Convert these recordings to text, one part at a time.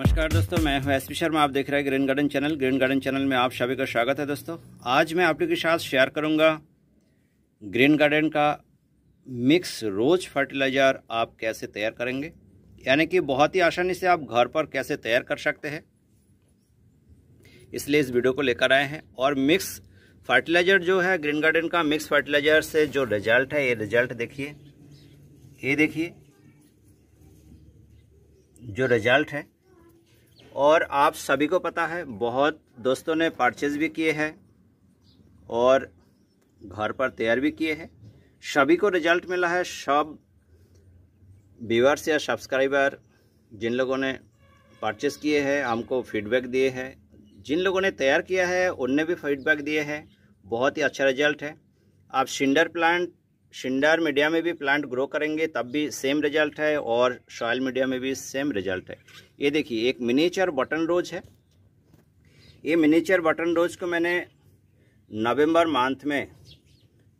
नमस्कार दोस्तों मैं हूं एस पी शर्मा आप देख रहे हैं green garden channel green garden channel में आप सभी का स्वागत है दोस्तों आज मैं आप लोग के साथ शेयर करूंगा ग्रीन गार्डन का मिक्स रोज फर्टिलाइज़र आप कैसे तैयार करेंगे यानी कि बहुत ही आसानी से आप घर पर कैसे तैयार कर सकते हैं इसलिए इस वीडियो को लेकर आए हैं और मिक्स फर्टिलाइज़र जो है ग्रीन गार्डन का मिक्स फर्टिलाइज़र से जो रिजल्ट है ये रिजल्ट देखिए ये देखिए जो रिजल्ट है और आप सभी को पता है बहुत दोस्तों ने परचेज भी किए हैं और घर पर तैयार भी किए हैं सभी को रिजल्ट मिला है सब व्यूअर्स या सब्सक्राइबर जिन लोगों ने परचेस किए हैं हमको फीडबैक दिए हैं जिन लोगों ने तैयार किया है उनने भी फीडबैक दिए हैं बहुत ही अच्छा रिजल्ट है आप सिंडर प्लांट शिंडार मीडिया में भी प्लांट ग्रो करेंगे तब भी सेम रिजल्ट है और सॉयल मीडिया में भी सेम रिजल्ट है ये देखिए एक मिनीचर बटन रोज है ये मिनीचर बटन रोज को मैंने नवंबर मंथ में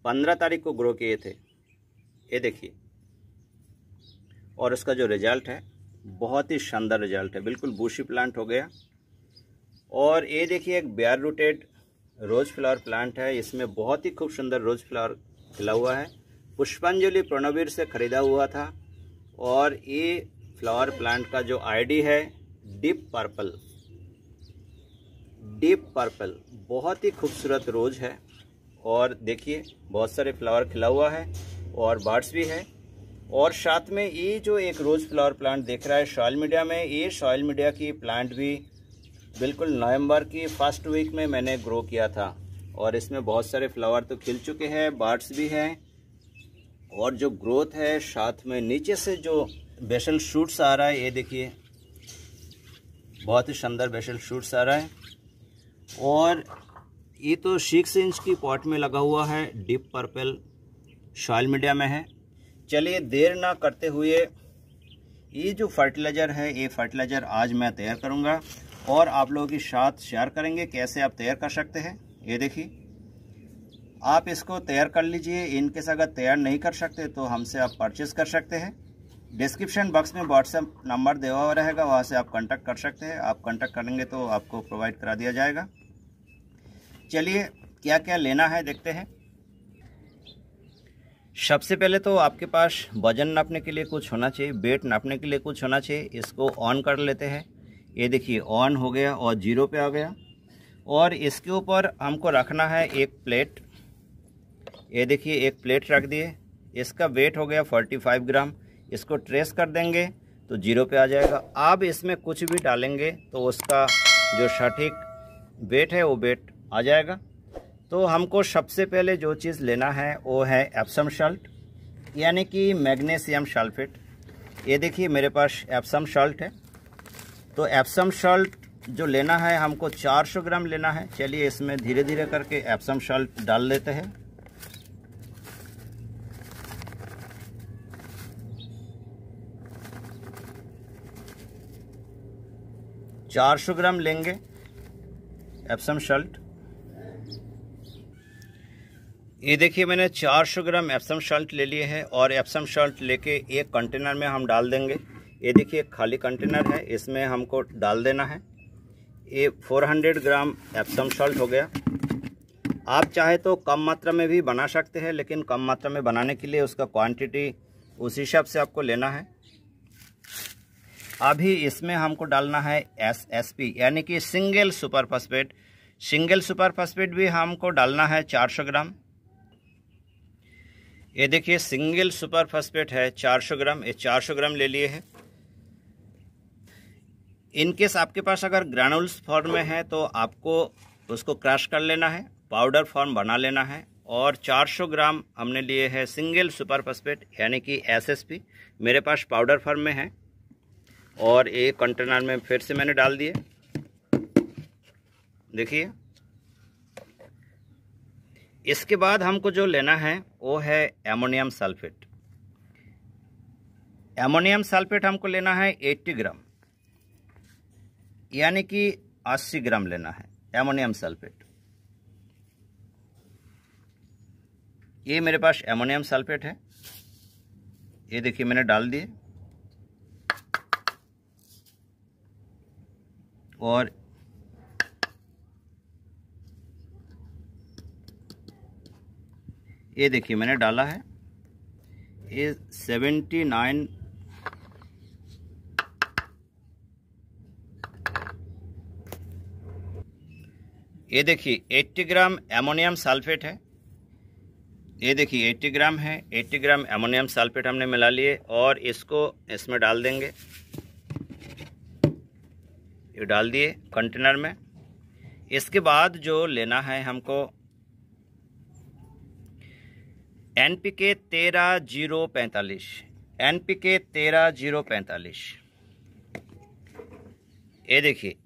पंद्रह तारीख को ग्रो किए थे ये देखिए और उसका जो रिजल्ट है बहुत ही शानदार रिजल्ट है बिल्कुल बूशी प्लांट हो गया और ये देखिए एक bare rooted rose flower plant है इसमें बहुत ही खूब सुंदर रोज़ फ्लावर खिला हुआ है पुष्पांजलि प्रणवीर से खरीदा हुआ था और ये फ्लावर प्लांट का जो आईडी है डीप पर्पल डीप पर्पल बहुत ही खूबसूरत रोज है और देखिए बहुत सारे फ्लावर खिला हुआ है और बर्ड्स भी है और साथ में ये जो एक रोज़ फ्लावर प्लांट देख रहा है सॉयल मीडिया में ये सॉयल मीडिया की प्लांट भी बिल्कुल नवंबर की फर्स्ट वीक में मैंने ग्रो किया था और इसमें बहुत सारे फ्लावर तो खिल चुके हैं बार्ड्स भी हैं और जो ग्रोथ है साथ में नीचे से जो बेसल शूट्स आ रहा है ये देखिए बहुत ही शानदार बेसल शूट्स आ रहा है और ये तो सिक्स इंच की पॉट में लगा हुआ है डीप पर्पल शॉयल मीडिया में है चलिए देर ना करते हुए ये जो फर्टिलाइज़र है ये फर्टिलाइज़र आज मैं तैयार करूँगा और आप लोगों के साथ शेयर करेंगे कैसे आप तैयार कर सकते हैं ये देखिए आप इसको तैयार कर लीजिए इनकेस अगर तैयार नहीं कर सकते तो हमसे आप परचेज़ कर सकते हैं डिस्क्रिप्शन बॉक्स में व्हाट्सएप नंबर देवा हुआ रहेगा वहाँ से आप कांटेक्ट कर सकते हैं आप कांटेक्ट करेंगे तो आपको प्रोवाइड करा दिया जाएगा चलिए क्या क्या लेना है देखते हैं सबसे पहले तो आपके पास वजन नापने के लिए कुछ होना चाहिए वेट नापने के लिए कुछ होना चाहिए इसको ऑन कर लेते हैं ये देखिए ऑन हो गया और जीरो पे आ गया और इसके ऊपर हमको रखना है एक प्लेट ये देखिए एक प्लेट रख दिए इसका वेट हो गया 45 ग्राम इसको ट्रेस कर देंगे तो जीरो पे आ जाएगा आप इसमें कुछ भी डालेंगे तो उसका जो सटीक वेट है वो वेट आ जाएगा तो हमको सबसे पहले जो चीज़ लेना है वो है एप्सम शल्ट यानी कि मैग्नीशियम शल्फेट ये देखिए मेरे पास एप्सम शल्ट है तो एप्सम शल्ट जो लेना है हमको 400 ग्राम लेना है चलिए इसमें धीरे धीरे करके एप्सम शल्ट डाल लेते हैं 400 ग्राम लेंगे एप्सम शल्ट ये देखिए मैंने 400 ग्राम एप्सम शल्ट ले लिए हैं और एप्सम शल्ट लेके एक कंटेनर में हम डाल देंगे ये देखिए खाली कंटेनर है इसमें हमको डाल देना है ये 400 ग्राम एप्सम शल्ट हो गया आप चाहे तो कम मात्रा में भी बना सकते हैं लेकिन कम मात्रा में बनाने के लिए उसका क्वांटिटी उस हिसाब से आपको लेना है अभी इसमें हमको डालना है एस एस पी यानी कि single super phosphate single super phosphate भी हमको डालना है 400 ग्राम ये देखिए सिंगल सुपर फॉस्फेट है 400 ग्राम ये 400 ग्राम ले लिए हैं इनकेस आपके पास अगर ग्रैनुल्स फॉर्म में है तो आपको उसको क्रश कर लेना है पाउडर फॉर्म बना लेना है और 400 ग्राम हमने लिए है सिंगल सुपर फॉस्फेट यानी कि एसएसपी मेरे पास पाउडर फॉर्म में है और एक कंटेनर में फिर से मैंने डाल दिए देखिए इसके बाद हमको जो लेना है वो है एमोनियम सल्फेट एमोनियम सल्फेट हमको लेना है 80 ग्राम यानी कि 80 ग्राम लेना है एमोनियम सल्फेट ये मेरे पास एमोनियम सल्फेट है ये देखिए मैंने डाल दिए और ये देखिए मैंने डाला है ये सेवेंटी नाइन ये देखिए 80 ग्राम एमोनियम सल्फेट है ये देखिए 80 ग्राम है 80 ग्राम एमोनियम सल्फेट हमने मिला लिए और इसको इसमें डाल देंगे ये डाल दिए कंटेनर में इसके बाद जो लेना है हमको एन पी के तेरह जीरो पैंतालीस एन पी के तेरह जीरो पैंतालीस ये देखिए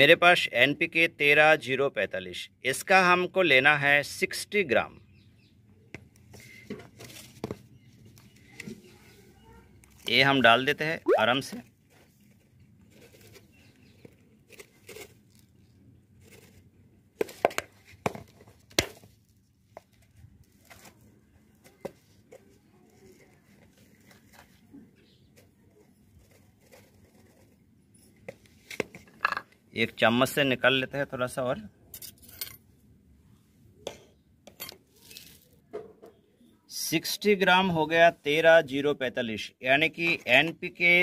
मेरे पास एन पी के तेरह जीरो पैंतालीस इसका हमको लेना है सिक्सटी ग्राम ये हम डाल देते हैं आराम से एक चम्मच से निकाल लेते हैं थोड़ा सा और सिक्सटी ग्राम हो गया तेरह जीरो पैंतालीस यानी कि N P K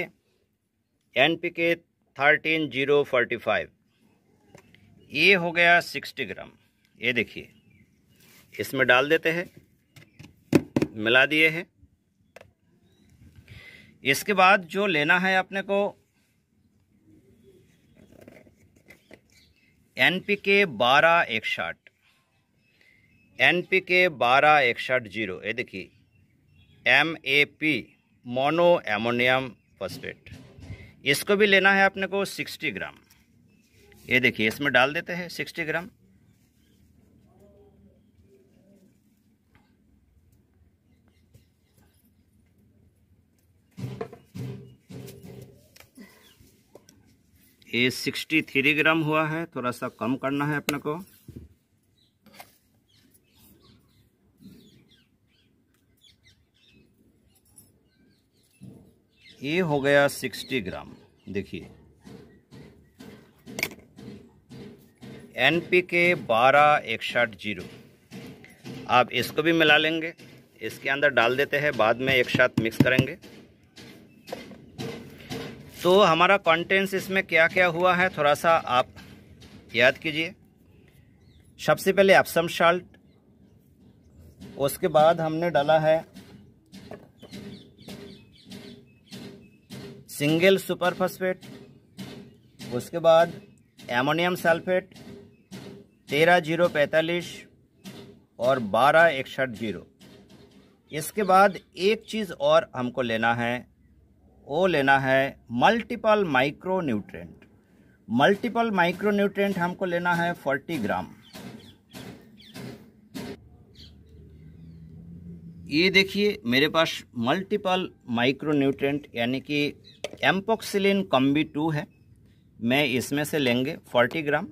N P K thirteen zero forty five ये हो गया सिक्सटी ग्राम ये देखिए इसमें डाल देते हैं मिला दिए हैं इसके बाद जो लेना है अपने को एन पी के बारह एकसठ एन पी के बारह एकसठ जीरो ये देखिए M A P mono ammonium phosphate इसको भी लेना है अपने को सिक्सटी ग्राम ये देखिए इसमें डाल देते हैं सिक्सटी ग्राम ये सिक्सटी थ्री ग्राम हुआ है थोड़ा सा कम करना है अपने को ये हो गया सिक्सटी ग्राम देखिए एन पी के बारह इकसठ जीरो आप इसको भी मिला लेंगे इसके अंदर डाल देते हैं बाद में एक साथ मिक्स करेंगे तो हमारा कंटेंट्स इसमें क्या क्या हुआ है थोड़ा सा आप याद कीजिए सबसे पहले एप्सम शाल्ट उसके बाद हमने डाला है सिंगल सुपर फॉस्फेट उसके बाद एमोनियम सल्फेट तेरह जीरो पैंतालीस और बारह इकसठ जीरो इसके बाद एक चीज़ और हमको लेना है वो लेना है multiple micro nutrient multiple micro nutrient हमको लेना है 40 ग्राम ये देखिए मेरे पास मल्टीपल माइक्रो न्यूट्रेंट यानी कि एम्पोक्सिलिन कम्बी टू है मैं इसमें से लेंगे 40 ग्राम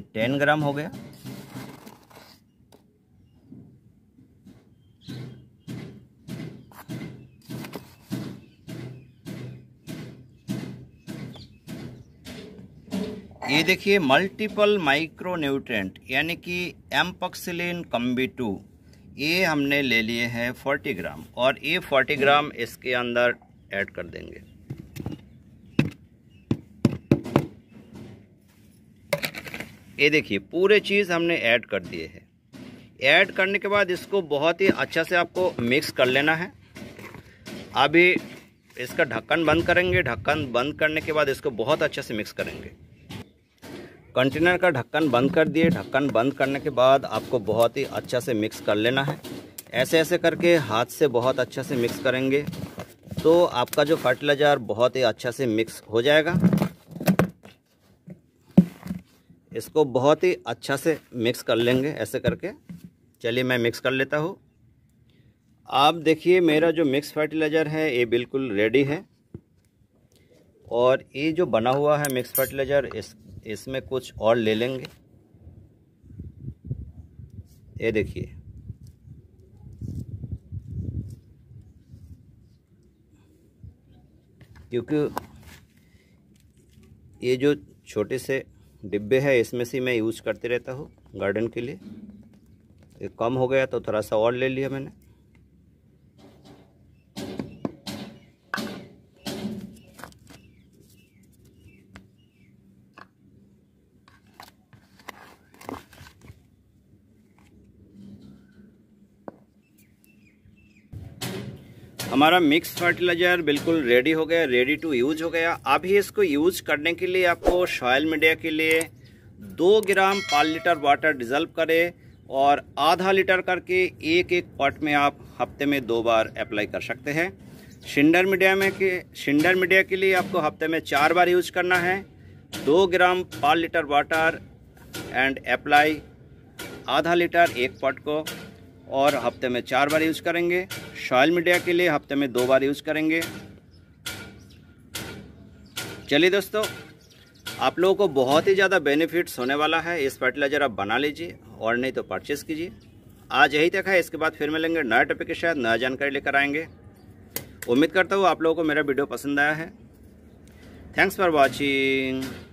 देखिए टेन ग्राम हो गया ये देखिए मल्टीपल माइक्रो न्यूट्रेंट यानी कि एम्पक्सिलिन कम्बी टू ये हमने ले लिए हैं 40 ग्राम और ये 40 ग्राम इसके अंदर ऐड कर देंगे ये देखिए पूरे चीज़ हमने ऐड कर दिए है ऐड करने के बाद इसको बहुत ही अच्छा से आपको मिक्स कर लेना है अभी इसका ढक्कन बंद करेंगे ढक्कन बंद करने के बाद इसको बहुत अच्छे से मिक्स करेंगे कंटेनर का ढक्कन बंद कर दिए ढक्कन बंद करने के बाद आपको बहुत ही अच्छा से मिक्स कर लेना है ऐसे ऐसे करके हाथ से बहुत अच्छा से मिक्स करेंगे तो आपका जो फर्टिलाइज़र बहुत ही अच्छा से मिक्स हो जाएगा इसको बहुत ही अच्छा से मिक्स कर लेंगे ऐसे करके चलिए मैं मिक्स कर लेता हूँ आप देखिए मेरा जो मिक्स फर्टिलाइज़र है ये बिल्कुल रेडी है और ये जो बना हुआ है मिक्स फर्टिलाइज़र इस इसमें कुछ और ले लेंगे ये देखिए क्योंकि ये जो छोटे से डिब्बे है इसमें से मैं यूज़ करते रहता हूँ गार्डन के लिए ये कम हो गया तो थोड़ा सा और ले लिया मैंने हमारा मिक्स फर्टिलाइजर बिल्कुल रेडी हो गया रेडी टू यूज हो गया अभी इसको यूज करने के लिए आपको सॉयल मीडिया के लिए दो gram per litre water dissolve करें और आधा लीटर करके एक एक पॉट में आप हफ्ते में दो बार अप्लाई कर सकते हैं शिंडर मीडिया में के शिंडर मीडिया के लिए आपको हफ्ते में चार बार यूज करना है दो gram per litre water and apply आधा लीटर एक पॉट को और हफ्ते में चार बार यूज करेंगे सॉयल मीडिया के लिए हफ्ते में दो बार यूज़ करेंगे चलिए दोस्तों आप लोगों को बहुत ही ज़्यादा बेनिफिट्स होने वाला है इस फर्टिलाइज़र आप बना लीजिए और नहीं तो परचेस कीजिए आज यही तक है इसके बाद फिर मिलेंगे नया टॉपिक के साथ नया जानकारी लेकर आएंगे उम्मीद करता हूँ आप लोगों को मेरा वीडियो पसंद आया है थैंक्स फॉर वॉचिंग